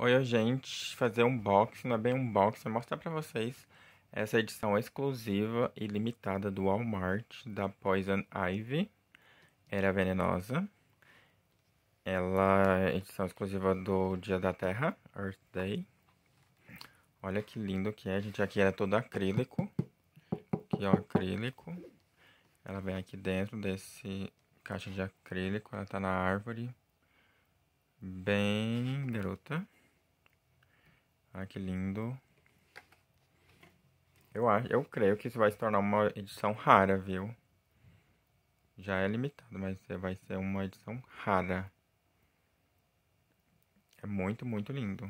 Oi, gente, fazer um box, não é bem um box, é mostrar para vocês essa edição exclusiva e limitada do Walmart da Poison Ivy. Era é venenosa. Ela é edição exclusiva do Dia da Terra, Earth Day. Olha que lindo que é, gente. Aqui era é todo acrílico. Aqui, ó, acrílico. Ela vem aqui dentro desse caixa de acrílico. Ela tá na árvore. Bem garota. Ah, que lindo. Eu, acho, eu creio que isso vai se tornar uma edição rara, viu? Já é limitado, mas é, vai ser uma edição rara. É muito, muito lindo.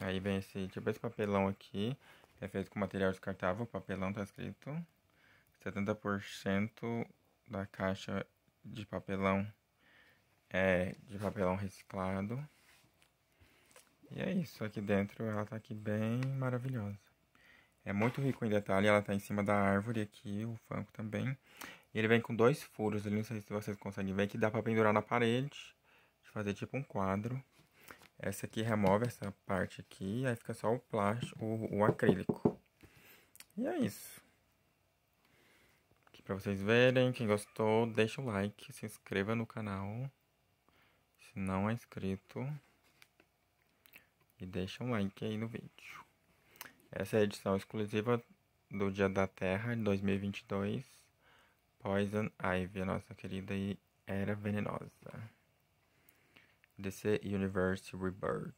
Aí vem esse, tipo esse papelão aqui. É feito com material descartável, papelão tá escrito. 70% da caixa de papelão é de papelão reciclado é isso, aqui dentro ela tá aqui bem maravilhosa. É muito rico em detalhe, ela tá em cima da árvore aqui, o fanco também. E ele vem com dois furos ali, não sei se vocês conseguem ver, que dá pra pendurar na parede, fazer tipo um quadro. Essa aqui remove essa parte aqui, aí fica só o plástico, o, o acrílico. E é isso. Aqui pra vocês verem, quem gostou, deixa o like, se inscreva no canal. Se não é inscrito e deixa um like aí no vídeo. Essa é a edição exclusiva do Dia da Terra 2022, Poison Ivy, a nossa querida Era Venenosa. DC Universe Rebirth.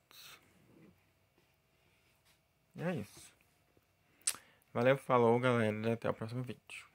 E é isso. Valeu, falou galera, até o próximo vídeo.